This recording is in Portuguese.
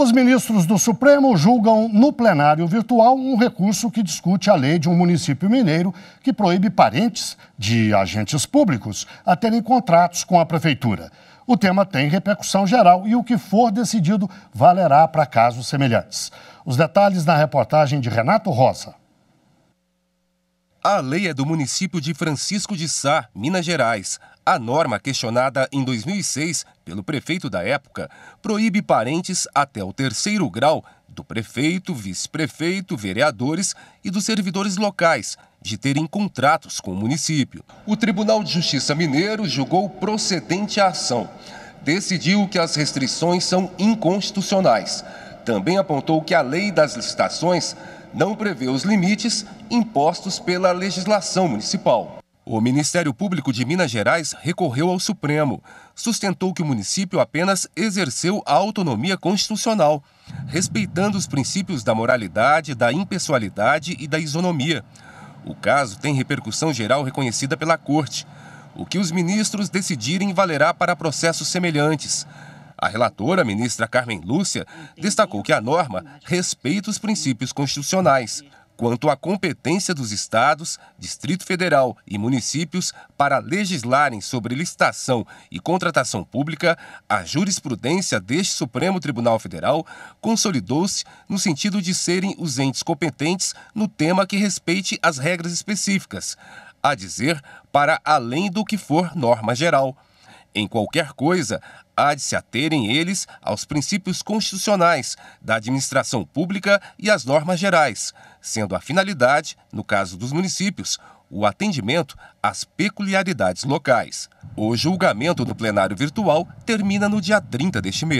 Os ministros do Supremo julgam no plenário virtual um recurso que discute a lei de um município mineiro que proíbe parentes de agentes públicos a terem contratos com a prefeitura. O tema tem repercussão geral e o que for decidido valerá para casos semelhantes. Os detalhes na reportagem de Renato Rosa. A lei é do município de Francisco de Sá, Minas Gerais. A norma, questionada em 2006 pelo prefeito da época, proíbe parentes até o terceiro grau do prefeito, vice-prefeito, vereadores e dos servidores locais de terem contratos com o município. O Tribunal de Justiça Mineiro julgou procedente a ação. Decidiu que as restrições são inconstitucionais. Também apontou que a lei das licitações não prevê os limites impostos pela legislação municipal. O Ministério Público de Minas Gerais recorreu ao Supremo, sustentou que o município apenas exerceu a autonomia constitucional, respeitando os princípios da moralidade, da impessoalidade e da isonomia. O caso tem repercussão geral reconhecida pela Corte. O que os ministros decidirem valerá para processos semelhantes. A relatora, a ministra Carmen Lúcia, destacou que a norma respeita os princípios constitucionais quanto à competência dos estados, Distrito Federal e municípios para legislarem sobre licitação e contratação pública, a jurisprudência deste Supremo Tribunal Federal consolidou-se no sentido de serem os entes competentes no tema que respeite as regras específicas, a dizer, para além do que for norma geral. Em qualquer coisa, há de se aterem eles aos princípios constitucionais da administração pública e às normas gerais, sendo a finalidade, no caso dos municípios, o atendimento às peculiaridades locais. O julgamento do plenário virtual termina no dia 30 deste mês.